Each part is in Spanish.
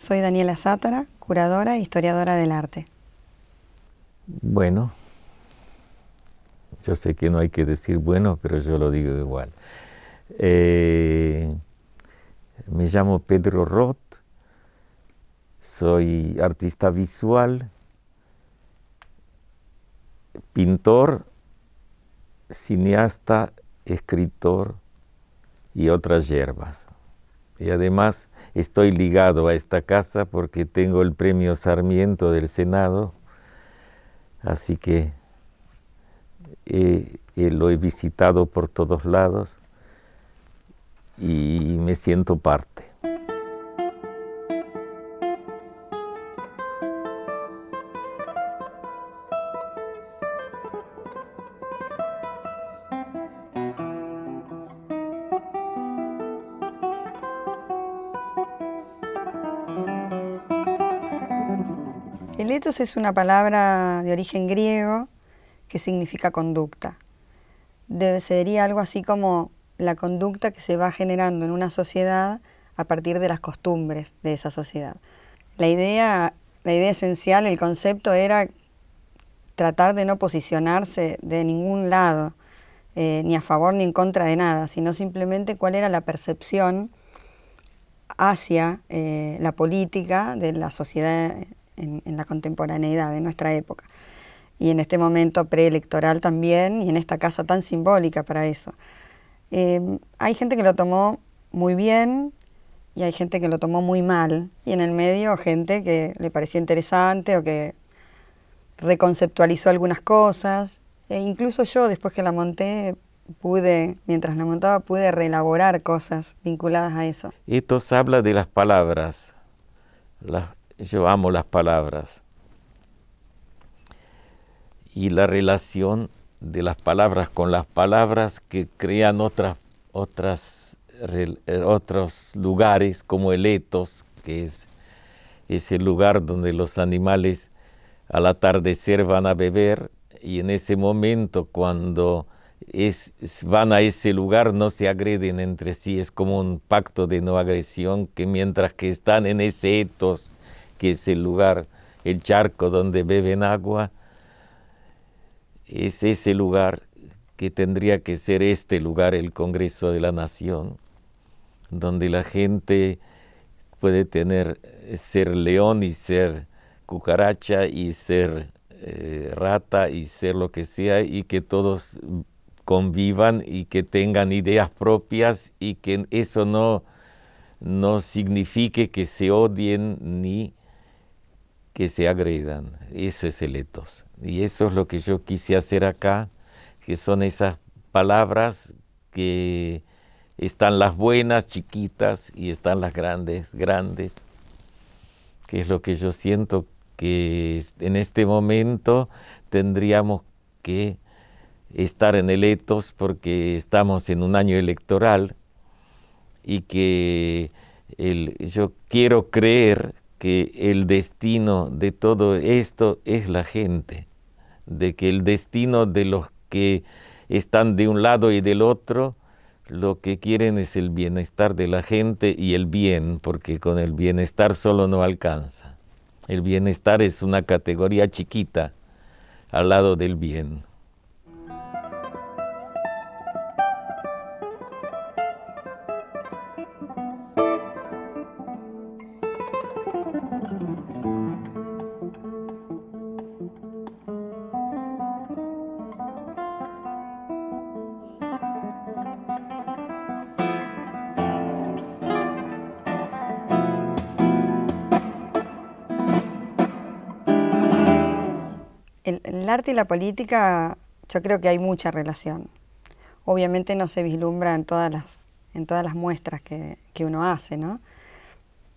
Soy Daniela Sátara, curadora e historiadora del arte. Bueno, yo sé que no hay que decir bueno, pero yo lo digo igual. Eh, me llamo Pedro Roth, soy artista visual, pintor, cineasta, escritor y otras hierbas y además estoy ligado a esta casa porque tengo el premio Sarmiento del Senado, así que eh, eh, lo he visitado por todos lados y me siento parte. El es una palabra de origen griego que significa conducta. Debe, sería algo así como la conducta que se va generando en una sociedad a partir de las costumbres de esa sociedad. La idea, la idea esencial, el concepto era tratar de no posicionarse de ningún lado, eh, ni a favor ni en contra de nada, sino simplemente cuál era la percepción hacia eh, la política de la sociedad en, la contemporaneidad de nuestra época. Y en este momento preelectoral también, y en esta casa tan simbólica para eso. Em, hay gente que lo tomó muy bien y hay gente que lo tomó muy mal. Y en el medio gente que le pareció interesante o que reconceptualizó algunas cosas. E incluso yo, después que la monté, pude, mientras la montaba, pude reelaborar cosas vinculadas a eso. Esto se habla de las palabras. Las yo amo las palabras. Y la relación de las palabras con las palabras que crean otras, eh, otros lugares como el etos, que es, el lugar donde los animales al atardecer van a beber y en ese momento cuando van a ese lugar no se agreden entre sí, es como un pacto de no agresión que mientras que están en ese etos que es el lugar, el charco donde beben agua, es ese lugar que tendría que ser este lugar, el Congreso de la Nación, donde la gente puede tener, ser león y ser cucaracha y ser eh, rata y ser lo que sea y que todos convivan y que tengan ideas propias y que eso no, no signifique que se odien ni que se agredan. Eso es el etos. Y eso es lo que yo quise hacer acá, que son esas palabras que están las buenas, chiquitas, y están las grandes, grandes, que es lo que yo siento que en este momento tendríamos que estar en el etos porque estamos en un año electoral y que yo quiero creer que el destino de todo esto es la gente, de que el destino de los que están de un lado y del otro, lo que quieren es el bienestar de la gente y el bien, porque con el bienestar solo no alcanza. El bienestar es una categoría chiquita al lado del bien. el, arte y la política, yo creo que hay mucha relación. Obviamente no se vislumbra en todas las, en todas las muestras que, uno hace, ¿no?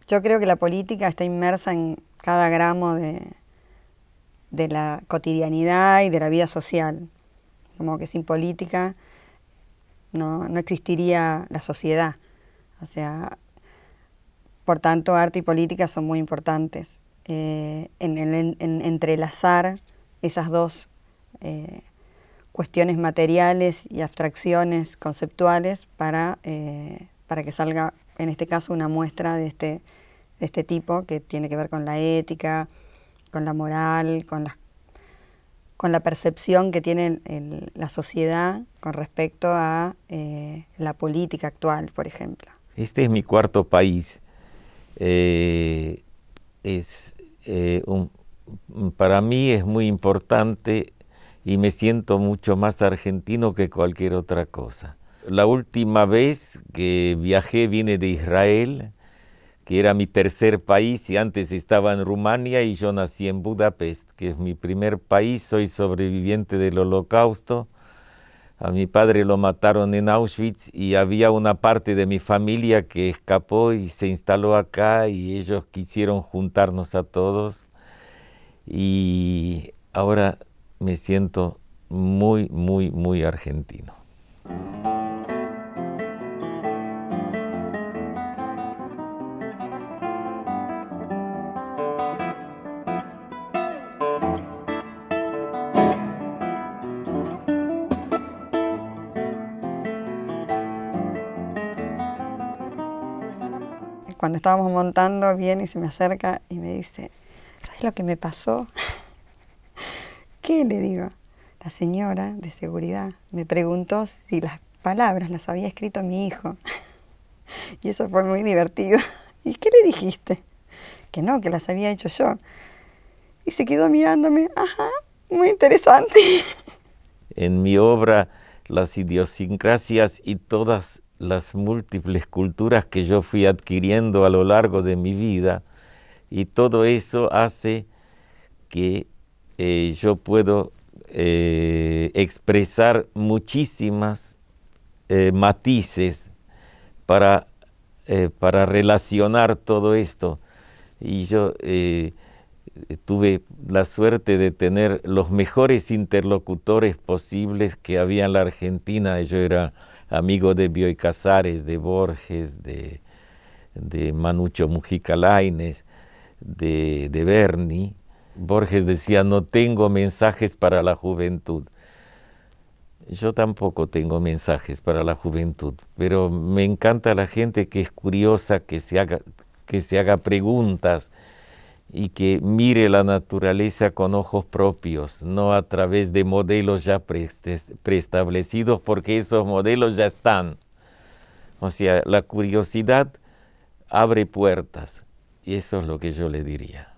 Yo creo que la política está inmersa en cada gramo de, la cotidianidad y de la vida social. Como que sin política no, existiría la sociedad. O sea, por tanto, arte y política son muy importantes eh, en entrelazar esas dos eh, cuestiones materiales y abstracciones conceptuales para, eh, para que salga, en este caso, una muestra de este, este tipo que tiene que ver con la ética, con la moral, con las con la percepción que tiene la sociedad con respecto a eh, la política actual, por ejemplo. Este es mi cuarto país. es un, para mí es muy importante y me siento mucho más argentino que cualquier otra cosa. La última vez que viajé vine de Israel, que era mi tercer país y antes estaba en Rumania y yo nací en Budapest, que es mi primer país, soy sobreviviente del holocausto. A mi padre lo mataron en Auschwitz y había una parte de mi familia que escapó y se instaló acá y ellos quisieron juntarnos a todos y ahora me siento muy, muy, muy argentino. Cuando estábamos montando, viene y se me acerca y me dice, ¿Sabes lo que me pasó? ¿Qué le digo? La señora de seguridad me preguntó si las palabras las había escrito mi hijo. Y eso fue muy divertido. ¿Y qué le dijiste? Que no, que las había hecho yo. Y se quedó mirándome. Ajá, muy interesante. En mi obra, las idiosincrasias y todas las múltiples culturas que yo fui adquiriendo a lo largo de mi vida, y todo eso hace que eh, yo puedo eh, expresar muchísimas eh, matices para, relacionar todo esto. Y yo tuve la suerte de tener los mejores interlocutores posibles que había en la Argentina. Yo era amigo de Bioy Casares, de Borges, de, de Manucho Mujica Laines, de, de Berni, Borges decía, no tengo mensajes para la juventud. Yo tampoco tengo mensajes para la juventud, pero me encanta la gente que es curiosa, que se haga, que se haga preguntas y que mire la naturaleza con ojos propios, no a través de modelos ya preestablecidos, porque esos modelos ya están. O sea, la curiosidad abre puertas. Y eso es lo que yo le diría.